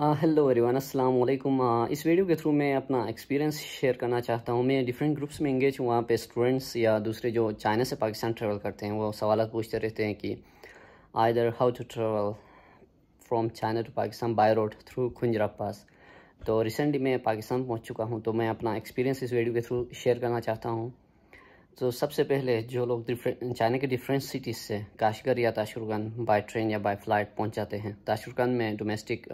hello everyone अस्सलाम वालेकुम इस वीडियो के थ्रू मैं अपना एक्सपीरियंस शेयर करना चाहता हूँ मैं डिफरेंट ग्रुप्स में इंगेज हूँ वहाँ पे स्टूडेंट्स या दूसरे जो चाइना से पाकिस्तान ट्रैवल करते हैं वो सवाल पूछते रहते हैं कि either how to travel from China to Pakistan by road through Khunjerab pass तो रिसेंटली मैं पाकिस्तान पहुँच चुका हूँ तो मैं अपना एक्सपीरियंस इस वीडियो के थ्रू शेयर करना चाहता हूँ तो सबसे पहले जो लोग चाइना के डिफरेंट सिटीज़ से काशगर या ताशुरगन बाय ट्रेन या बाय फ्लाइट पहुंच जाते हैं ताशुरगन में डोमेस्टिक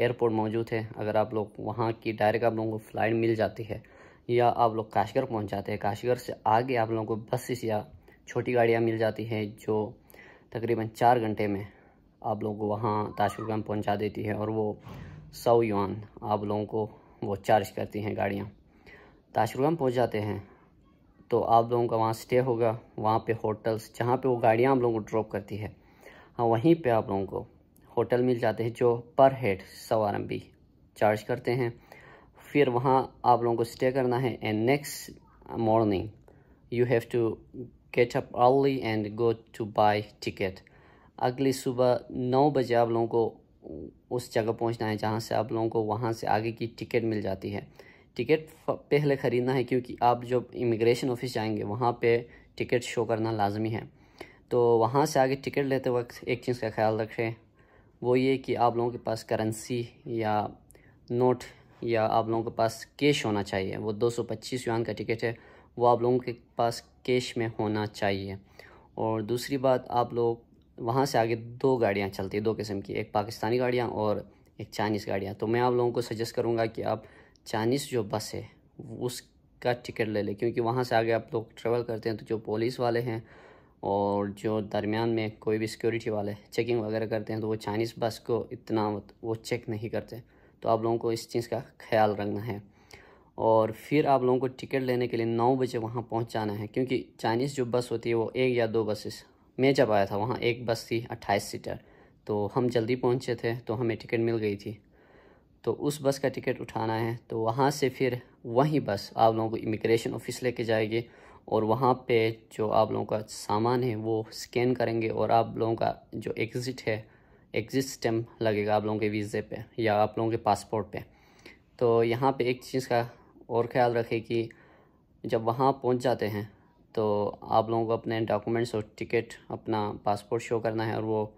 एयरपोर्ट मौजूद है अगर आप लोग वहाँ की डायरेक्ट आप लोगों को फ़्लाइट मिल जाती है या आप लोग काशगर पहुँच जाते हैं काशगर से आगे आप लोगों को बसेस या छोटी गाड़ियाँ मिल जाती हैं जो तकरीबन चार घंटे में आप लोगों को वहाँ ताशुरगन पहुँचा देती है और वो सौ युआन आप लोगों को वो चार्ज करती हैं गाड़ियाँ ताशुरगन पहुँच जाते हैं तो आप लोगों का वहाँ स्टे होगा वहाँ पे होटल्स जहाँ पे वो गाड़ियाँ आप लोगों को ड्रॉप करती है हाँ वहीं पे आप लोगों को होटल मिल जाते हैं जो पर हेड सवारम्बी चार्ज करते हैं फिर वहाँ आप लोगों को स्टे करना है and next morning you have to get up early and go to buy ticket अगली सुबह नौ बजे आप लोगों को उस जगह पहुँचना है जहाँ से आप लोगों को वहाँ से आगे की टिकट मिल जाती है टिकट पहले ख़रीदना है क्योंकि आप जब इमिग्रेशन ऑफिस जाएंगे वहाँ पे टिकट शो करना लाजमी है तो वहाँ से आगे टिकट लेते वक्त एक चीज़ का ख्याल रखें वो ये कि आप लोगों के पास करेंसी या नोट या आप लोगों के पास कैश होना चाहिए वो पच्चीस यून का टिकट है वो आप लोगों के पास कैश में होना चाहिए और दूसरी बात आप लोग वहाँ से आगे दो गाड़ियाँ चलती हैं दो किस्म की एक पाकिस्तानी गाड़ियाँ और एक चाइनीज़ गाड़ियाँ तो मैं आप लोगों को सजेस्ट करूँगा कि आप चाइनीज़ जो बस है उसका टिकट ले लें क्योंकि वहाँ से आगे आप लोग ट्रेवल करते हैं तो जो पुलिस वाले हैं और जो दरमियान में कोई भी सिक्योरिटी वाले चेकिंग वगैरह करते हैं तो वो चाइनीज़ बस को इतना वो चेक नहीं करते तो आप लोगों को इस चीज़ का ख्याल रखना है और फिर आप लोगों को टिकट लेने के लिए नौ बजे वहाँ पहुँच जाना है क्योंकि चाइनीज़ जो बस होती है वो एक या दो बसेस मैं जब आया था वहाँ एक बस थी अट्ठाईस सीटर तो हम जल्दी पहुँचे थे तो हमें टिकट मिल गई थी तो उस बस का टिकट उठाना है तो वहाँ से फिर वहीं बस आप लोगों को इमिग्रेशन ऑफिस लेके जाएगी और वहाँ पे जो आप लोगों का सामान है वो स्कैन करेंगे और आप लोगों का जो एग्ज़िट है एग्ज़िट स्टैम्प लगेगा आप लोगों के वीज़े पे या आप लोगों के पासपोर्ट पे तो यहाँ पे एक चीज़ का और ख्याल रखें कि जब वहाँ पहुँच जाते हैं तो आप लोगों को अपने डॉक्यूमेंट्स और टिकट अपना पासपोर्ट शो करना है और वो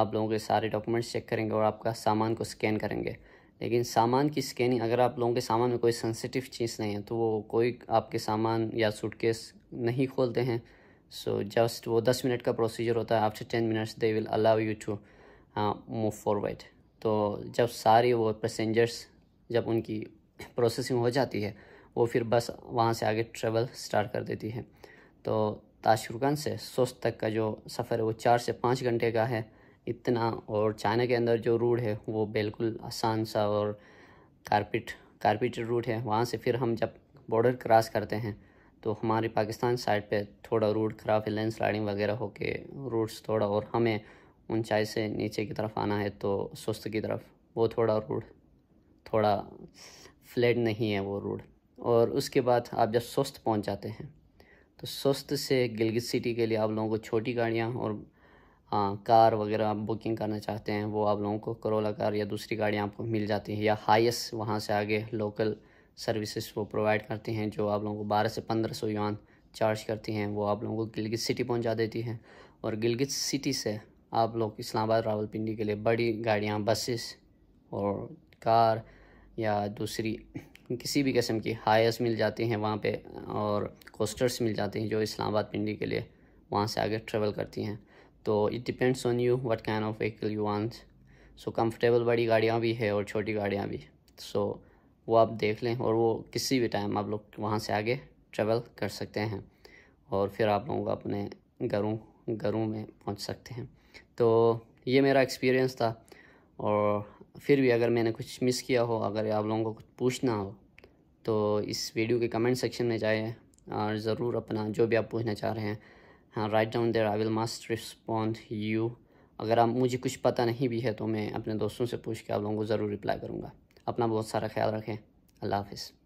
आप लोगों के सारे डॉक्यूमेंट्स चेक करेंगे और आपका सामान को स्कैन करेंगे लेकिन सामान की स्कैनिंग अगर आप लोगों के सामान में कोई सेंसिटिव चीज़ नहीं है तो वो कोई आपके सामान या सूटकेस नहीं खोलते हैं सो so जस्ट वो दस मिनट का प्रोसीजर होता है after ten minutes they will allow you to move forward तो जब सारी वो पैसेंजर्स जब उनकी प्रोसेसिंग हो जाती है वो फिर बस वहाँ से आगे ट्रेवल स्टार्ट कर देती है तो ताशुरगंज से सोस्त तक का जो सफ़र है वो चार से पाँच घंटे का है इतना और चाइना के अंदर जो रूट है वो बिल्कुल आसान सा और कारपेट कारपेटेड रूट है वहाँ से फिर हम जब बॉर्डर क्रॉस करते हैं तो हमारे पाकिस्तान साइड पे थोड़ा रूट ख़राब है स्लाइडिंग वगैरह हो के रूट्स थोड़ा और हमें ऊंचाई से नीचे की तरफ आना है तो सुस्त की तरफ वो थोड़ा रोड थोड़ा फ्लैट नहीं है वो रोड और उसके बाद आप जब सुस्त पहुँच जाते हैं तो सुस्त से गिलगित सिटी के लिए आप लोगों को छोटी गाड़ियाँ और कार वगैरह आप बुकिंग करना चाहते हैं वो आप लोगों को करोला कार या दूसरी गाड़ियाँ आपको मिल जाती हैं या हाइस्ट वहाँ से आगे लोकल सर्विसेज वो प्रोवाइड करती हैं जो आप लोगों को बारह से पंद्रह सौ यून चार्ज करती हैं वो आप लोगों को गिलगित सिटी पहुंचा देती हैं और गिलगित सिटी से आप लोग इस्लामाबाद रावलपिंडी के लिए बड़ी गाड़ियाँ बसेस और कार या दूसरी किसी भी किस्म की हाइस मिल जाती हैं वहाँ पर और कोस्टर्स मिल जाती हैं जो इस्लामाबाद पिंडी के लिए वहाँ से आगे ट्रेवल करती हैं तो it depends on you what kind of vehicle you want so comfortable बड़ी गाड़ियाँ भी है और छोटी गाड़ियाँ भी सो so, वो आप देख लें और वो किसी भी टाइम आप लोग वहाँ से आगे ट्रेवल कर सकते हैं और फिर आप लोग अपने घरों घरों में पहुँच सकते हैं तो ये मेरा एक्सपीरियंस था और फिर भी अगर मैंने कुछ मिस किया हो अगर आप लोगों को कुछ पूछना हो तो इस वीडियो के कमेंट सेक्शन में जाए और ज़रूर अपना जो भी आप पूछना चाह रहे हैं हाँ write down there I will must respond you अगर आप मुझे कुछ पता नहीं भी है तो मैं अपने दोस्तों से पूछ के आप लोगों को ज़रूर रिप्लाई करूँगा अपना बहुत सारा ख्याल रखें अल्लाह हाफिज़